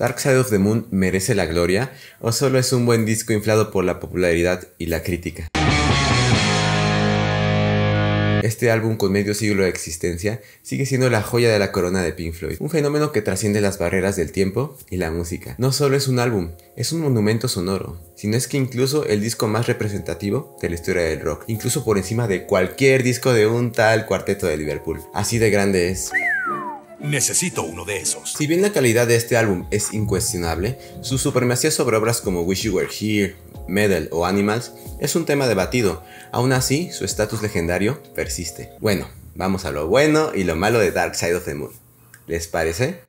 Dark Side of the Moon merece la gloria o solo es un buen disco inflado por la popularidad y la crítica. Este álbum con medio siglo de existencia sigue siendo la joya de la corona de Pink Floyd, un fenómeno que trasciende las barreras del tiempo y la música. No solo es un álbum, es un monumento sonoro, sino es que incluso el disco más representativo de la historia del rock, incluso por encima de cualquier disco de un tal cuarteto de Liverpool. Así de grande es. Necesito uno de esos. Si bien la calidad de este álbum es incuestionable, su supremacía sobre obras como Wish You Were Here, Metal o Animals es un tema debatido. Aún así, su estatus legendario persiste. Bueno, vamos a lo bueno y lo malo de Dark Side of the Moon. ¿Les parece?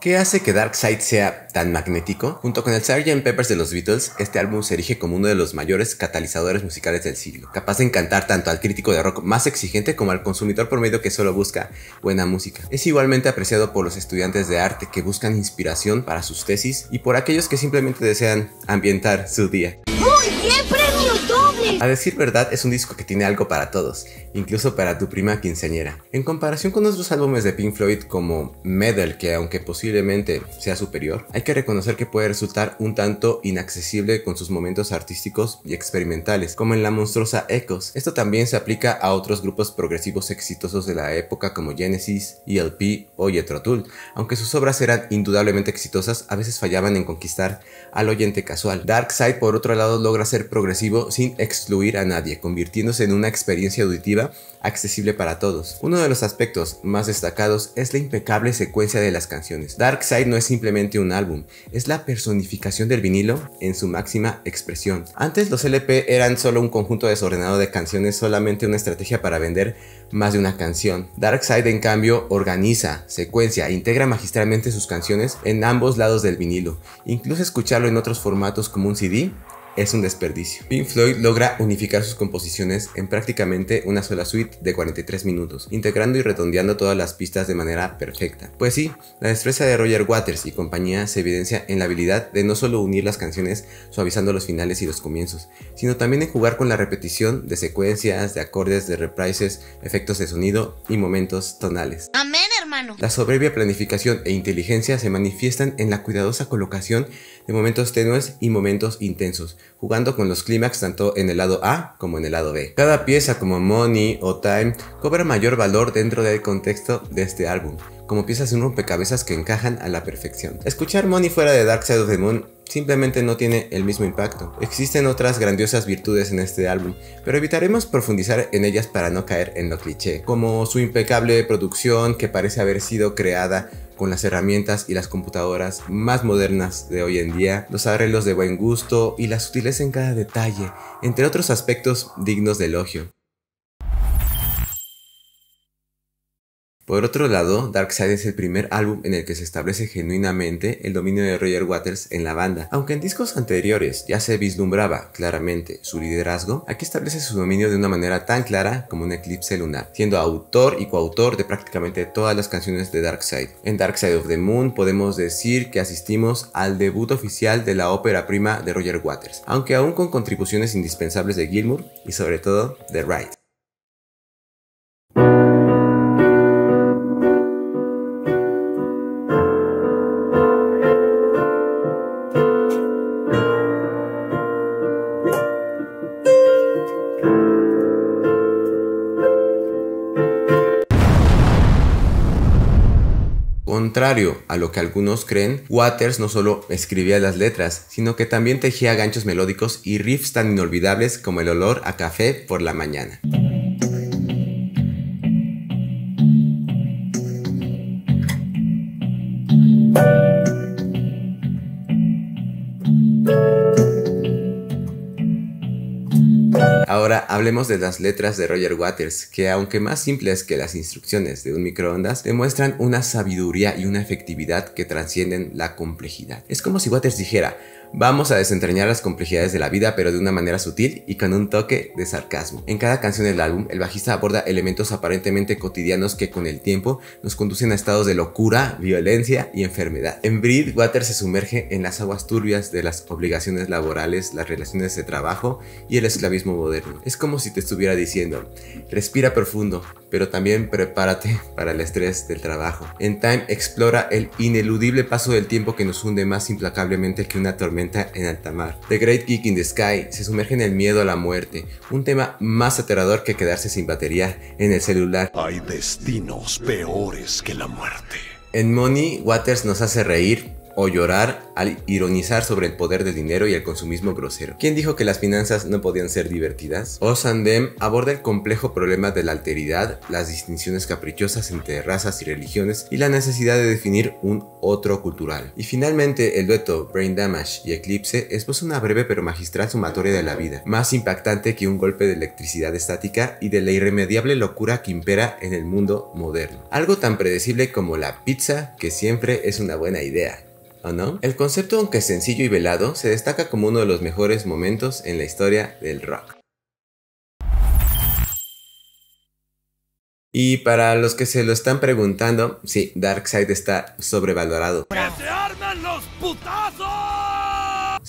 ¿Qué hace que Dark Side sea tan magnético? Junto con el Sgt. Peppers de los Beatles, este álbum se erige como uno de los mayores catalizadores musicales del siglo, capaz de encantar tanto al crítico de rock más exigente como al consumidor promedio que solo busca buena música. Es igualmente apreciado por los estudiantes de arte que buscan inspiración para sus tesis y por aquellos que simplemente desean ambientar su día. ¡Uy! ¡Qué premio doble! A decir verdad, es un disco que tiene algo para todos incluso para tu prima quinceañera. En comparación con otros álbumes de Pink Floyd como Metal, que aunque posiblemente sea superior, hay que reconocer que puede resultar un tanto inaccesible con sus momentos artísticos y experimentales, como en la monstruosa Echoes. Esto también se aplica a otros grupos progresivos exitosos de la época como Genesis, ELP o Yetro Tool. Aunque sus obras eran indudablemente exitosas, a veces fallaban en conquistar al oyente casual. Darkseid, por otro lado, logra ser progresivo sin excluir a nadie, convirtiéndose en una experiencia auditiva accesible para todos. Uno de los aspectos más destacados es la impecable secuencia de las canciones. Dark Side no es simplemente un álbum, es la personificación del vinilo en su máxima expresión. Antes los LP eran solo un conjunto desordenado de canciones, solamente una estrategia para vender más de una canción. Dark Side en cambio organiza, secuencia e integra magistralmente sus canciones en ambos lados del vinilo. Incluso escucharlo en otros formatos como un CD es un desperdicio. Pink Floyd logra unificar sus composiciones en prácticamente una sola suite de 43 minutos, integrando y redondeando todas las pistas de manera perfecta. Pues sí, la destreza de Roger Waters y compañía se evidencia en la habilidad de no solo unir las canciones suavizando los finales y los comienzos, sino también en jugar con la repetición de secuencias, de acordes, de reprises, efectos de sonido y momentos tonales. ¡Amén! La soberbia planificación e inteligencia se manifiestan en la cuidadosa colocación de momentos tenues y momentos intensos, jugando con los clímax tanto en el lado A como en el lado B. Cada pieza como Money o Time cobra mayor valor dentro del contexto de este álbum como piezas de un rompecabezas que encajan a la perfección. Escuchar Money fuera de Dark Side of the Moon simplemente no tiene el mismo impacto. Existen otras grandiosas virtudes en este álbum, pero evitaremos profundizar en ellas para no caer en lo cliché, como su impecable producción que parece haber sido creada con las herramientas y las computadoras más modernas de hoy en día, los arreglos de buen gusto y la sutileza en cada detalle, entre otros aspectos dignos de elogio. Por otro lado, Darkseid es el primer álbum en el que se establece genuinamente el dominio de Roger Waters en la banda. Aunque en discos anteriores ya se vislumbraba claramente su liderazgo, aquí establece su dominio de una manera tan clara como un eclipse lunar, siendo autor y coautor de prácticamente todas las canciones de Darkseid. En Darkseid of the Moon podemos decir que asistimos al debut oficial de la ópera prima de Roger Waters, aunque aún con contribuciones indispensables de Gilmour y sobre todo de Wright. Contrario a lo que algunos creen, Waters no solo escribía las letras, sino que también tejía ganchos melódicos y riffs tan inolvidables como el olor a café por la mañana. hablemos de las letras de Roger Waters, que aunque más simples que las instrucciones de un microondas, demuestran una sabiduría y una efectividad que trascienden la complejidad. Es como si Waters dijera, Vamos a desentrañar las complejidades de la vida, pero de una manera sutil y con un toque de sarcasmo. En cada canción del álbum, el bajista aborda elementos aparentemente cotidianos que con el tiempo nos conducen a estados de locura, violencia y enfermedad. En Breed, Water se sumerge en las aguas turbias de las obligaciones laborales, las relaciones de trabajo y el esclavismo moderno. Es como si te estuviera diciendo, respira profundo, pero también prepárate para el estrés del trabajo. En Time explora el ineludible paso del tiempo que nos hunde más implacablemente que una tormenta en alta mar. The Great Geek in the Sky se sumerge en el miedo a la muerte, un tema más aterrador que quedarse sin batería en el celular. Hay destinos peores que la muerte. En Money, Waters nos hace reír, o llorar al ironizar sobre el poder del dinero y el consumismo grosero. ¿Quién dijo que las finanzas no podían ser divertidas? O aborda el complejo problema de la alteridad, las distinciones caprichosas entre razas y religiones y la necesidad de definir un otro cultural. Y finalmente, el dueto Brain Damage y Eclipse expuso una breve pero magistral sumatoria de la vida, más impactante que un golpe de electricidad estática y de la irremediable locura que impera en el mundo moderno. Algo tan predecible como la pizza, que siempre es una buena idea. El concepto, aunque sencillo y velado, se destaca como uno de los mejores momentos en la historia del rock. Y para los que se lo están preguntando, sí, Darkseid está sobrevalorado.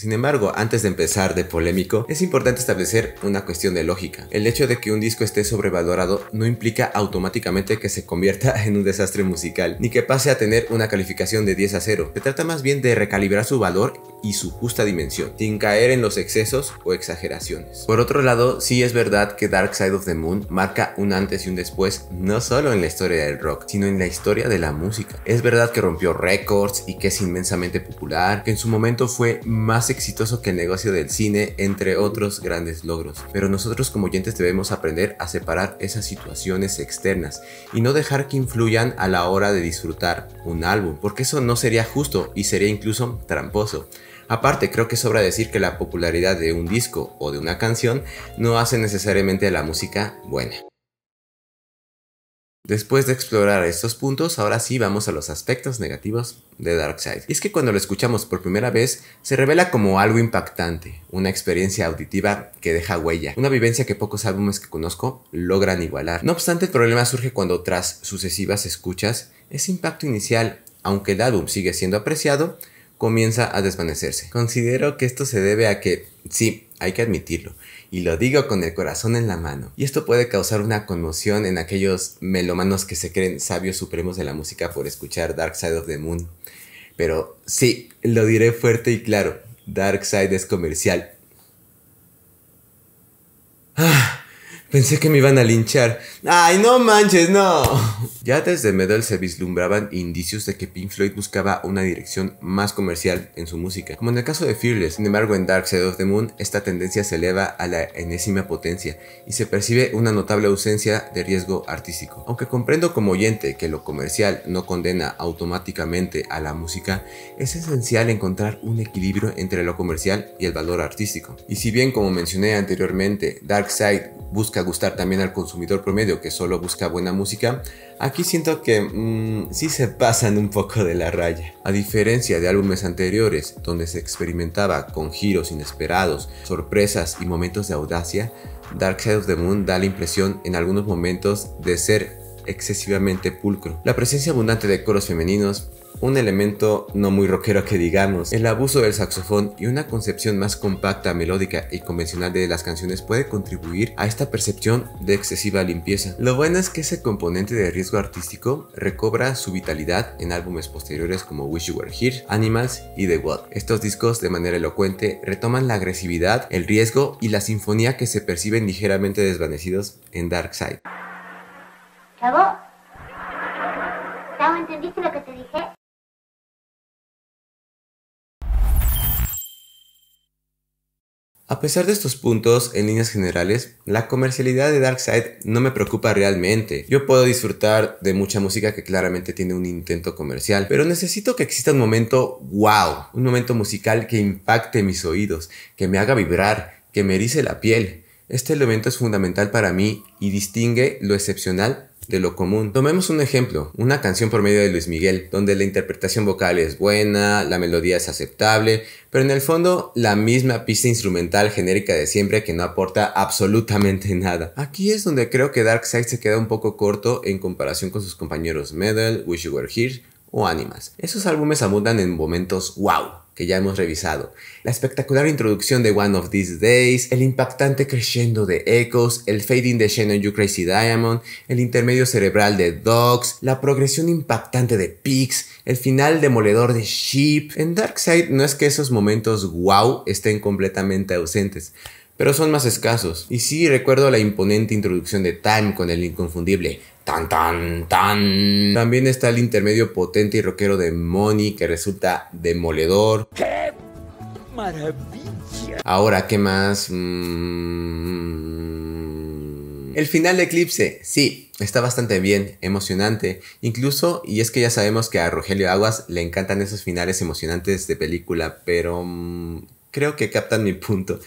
Sin embargo, antes de empezar de polémico, es importante establecer una cuestión de lógica. El hecho de que un disco esté sobrevalorado no implica automáticamente que se convierta en un desastre musical, ni que pase a tener una calificación de 10 a 0. Se trata más bien de recalibrar su valor y su justa dimensión, sin caer en los excesos o exageraciones. Por otro lado, sí es verdad que Dark Side of the Moon marca un antes y un después, no solo en la historia del rock, sino en la historia de la música. Es verdad que rompió récords y que es inmensamente popular, que en su momento fue más exitoso que el negocio del cine, entre otros grandes logros. Pero nosotros como oyentes debemos aprender a separar esas situaciones externas y no dejar que influyan a la hora de disfrutar un álbum, porque eso no sería justo y sería incluso tramposo. Aparte, creo que sobra decir que la popularidad de un disco o de una canción no hace necesariamente a la música buena. Después de explorar estos puntos, ahora sí vamos a los aspectos negativos de Darkseid. Y es que cuando lo escuchamos por primera vez, se revela como algo impactante, una experiencia auditiva que deja huella, una vivencia que pocos álbumes que conozco logran igualar. No obstante, el problema surge cuando tras sucesivas escuchas, ese impacto inicial, aunque el álbum sigue siendo apreciado, comienza a desvanecerse. Considero que esto se debe a que, sí, hay que admitirlo, y lo digo con el corazón en la mano. Y esto puede causar una conmoción en aquellos melomanos que se creen sabios supremos de la música por escuchar Dark Side of the Moon. Pero sí, lo diré fuerte y claro, Dark Side es comercial. Ah. Pensé que me iban a linchar. ¡Ay, no manches, no! Ya desde Medal se vislumbraban indicios de que Pink Floyd buscaba una dirección más comercial en su música, como en el caso de Fearless. Sin embargo, en Dark Side of the Moon, esta tendencia se eleva a la enésima potencia y se percibe una notable ausencia de riesgo artístico. Aunque comprendo como oyente que lo comercial no condena automáticamente a la música, es esencial encontrar un equilibrio entre lo comercial y el valor artístico. Y si bien, como mencioné anteriormente, Dark Side busca gustar también al consumidor promedio que solo busca buena música, aquí siento que si mm, sí se pasan un poco de la raya. A diferencia de álbumes anteriores, donde se experimentaba con giros inesperados, sorpresas y momentos de audacia, Dark Side of the Moon da la impresión en algunos momentos de ser excesivamente pulcro. La presencia abundante de coros femeninos, un elemento no muy rockero que digamos. El abuso del saxofón y una concepción más compacta, melódica y convencional de las canciones puede contribuir a esta percepción de excesiva limpieza. Lo bueno es que ese componente de riesgo artístico recobra su vitalidad en álbumes posteriores como Wish You Were Here, Animals y The What. Estos discos de manera elocuente retoman la agresividad, el riesgo y la sinfonía que se perciben ligeramente desvanecidos en Dark Side. ¿Cabo? lo que te dije? A pesar de estos puntos, en líneas generales, la comercialidad de Darkseid no me preocupa realmente. Yo puedo disfrutar de mucha música que claramente tiene un intento comercial, pero necesito que exista un momento wow, un momento musical que impacte mis oídos, que me haga vibrar, que me erice la piel. Este elemento es fundamental para mí y distingue lo excepcional de lo común. Tomemos un ejemplo, una canción por medio de Luis Miguel, donde la interpretación vocal es buena, la melodía es aceptable, pero en el fondo la misma pista instrumental genérica de siempre que no aporta absolutamente nada. Aquí es donde creo que Darkseid se queda un poco corto en comparación con sus compañeros Metal, Wish You Were Here o Animas. Esos álbumes abundan en momentos wow, que ya hemos revisado, la espectacular introducción de One of These Days, el impactante crescendo de Echoes, el fading de Shannon You Crazy Diamond, el intermedio cerebral de Dogs, la progresión impactante de Peaks... el final demoledor de Sheep. En Darkseid no es que esos momentos wow estén completamente ausentes, pero son más escasos. Y sí recuerdo la imponente introducción de Time con el inconfundible tan tan tan. También está el intermedio potente y rockero de Money que resulta demoledor. ¡Qué maravilla! Ahora, ¿qué más? Mm. El final de Eclipse, sí, está bastante bien, emocionante. Incluso, y es que ya sabemos que a Rogelio Aguas le encantan esos finales emocionantes de película, pero mm, creo que captan mi punto.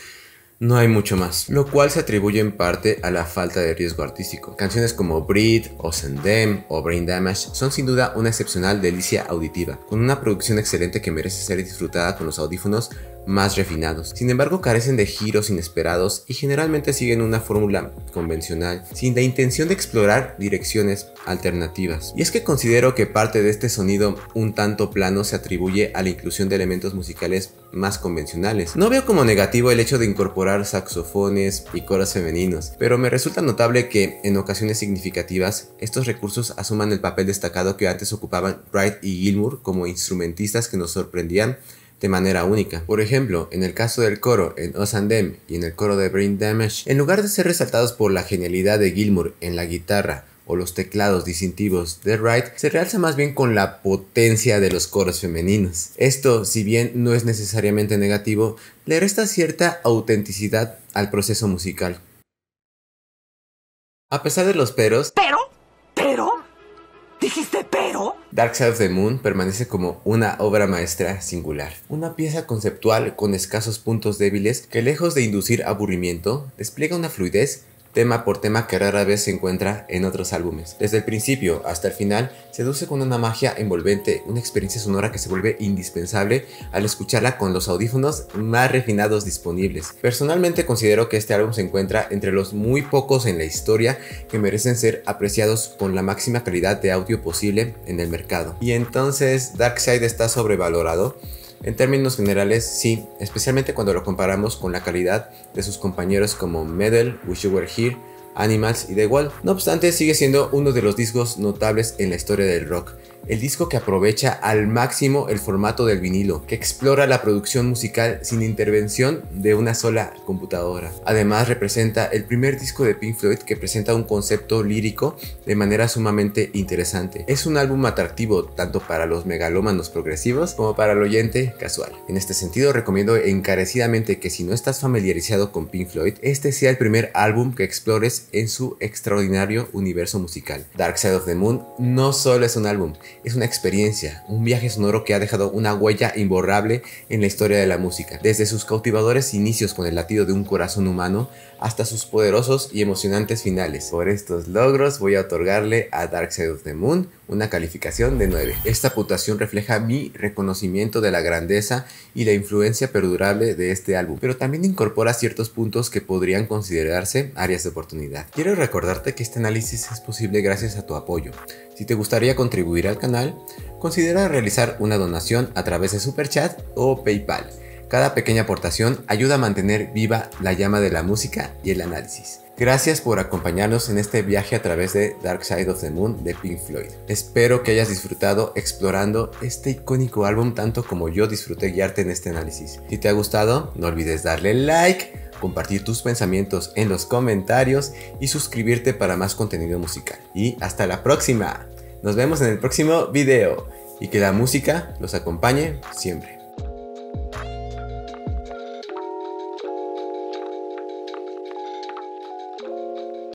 No hay mucho más, lo cual se atribuye en parte a la falta de riesgo artístico. Canciones como Breed o Sendem o Brain Damage son sin duda una excepcional delicia auditiva, con una producción excelente que merece ser disfrutada con los audífonos más refinados. Sin embargo, carecen de giros inesperados y generalmente siguen una fórmula convencional, sin la intención de explorar direcciones alternativas. Y es que considero que parte de este sonido un tanto plano se atribuye a la inclusión de elementos musicales más convencionales. No veo como negativo el hecho de incorporar saxofones y coros femeninos, pero me resulta notable que en ocasiones significativas estos recursos asuman el papel destacado que antes ocupaban Wright y Gilmour como instrumentistas que nos sorprendían de manera única. Por ejemplo, en el caso del coro en Osandem y en el coro de Brain Damage, en lugar de ser resaltados por la genialidad de Gilmour en la guitarra o los teclados distintivos de Wright se realza más bien con la potencia de los coros femeninos. Esto, si bien no es necesariamente negativo, le resta cierta autenticidad al proceso musical. A pesar de los peros... Pero, pero, dijiste Dark Side of the Moon permanece como una obra maestra singular, una pieza conceptual con escasos puntos débiles que lejos de inducir aburrimiento, despliega una fluidez tema por tema que rara vez se encuentra en otros álbumes. Desde el principio hasta el final, seduce con una magia envolvente, una experiencia sonora que se vuelve indispensable al escucharla con los audífonos más refinados disponibles. Personalmente considero que este álbum se encuentra entre los muy pocos en la historia que merecen ser apreciados con la máxima calidad de audio posible en el mercado. Y entonces, Darkseid está sobrevalorado. En términos generales, sí, especialmente cuando lo comparamos con la calidad de sus compañeros como Metal, Wish You Were Here, Animals y The Wall. No obstante, sigue siendo uno de los discos notables en la historia del rock el disco que aprovecha al máximo el formato del vinilo, que explora la producción musical sin intervención de una sola computadora. Además representa el primer disco de Pink Floyd que presenta un concepto lírico de manera sumamente interesante. Es un álbum atractivo tanto para los megalómanos progresivos como para el oyente casual. En este sentido recomiendo encarecidamente que si no estás familiarizado con Pink Floyd, este sea el primer álbum que explores en su extraordinario universo musical. Dark Side of the Moon no solo es un álbum, es una experiencia, un viaje sonoro que ha dejado una huella imborrable en la historia de la música, desde sus cautivadores inicios con el latido de un corazón humano hasta sus poderosos y emocionantes finales. Por estos logros voy a otorgarle a Dark Side of the Moon una calificación de 9. Esta puntuación refleja mi reconocimiento de la grandeza y la influencia perdurable de este álbum, pero también incorpora ciertos puntos que podrían considerarse áreas de oportunidad. Quiero recordarte que este análisis es posible gracias a tu apoyo. Si te gustaría contribuir al canal, considera realizar una donación a través de Superchat o PayPal. Cada pequeña aportación ayuda a mantener viva la llama de la música y el análisis. Gracias por acompañarnos en este viaje a través de Dark Side of the Moon de Pink Floyd. Espero que hayas disfrutado explorando este icónico álbum tanto como yo disfruté guiarte en este análisis. Si te ha gustado, no olvides darle like, compartir tus pensamientos en los comentarios y suscribirte para más contenido musical. Y hasta la próxima. Nos vemos en el próximo video y que la música los acompañe siempre.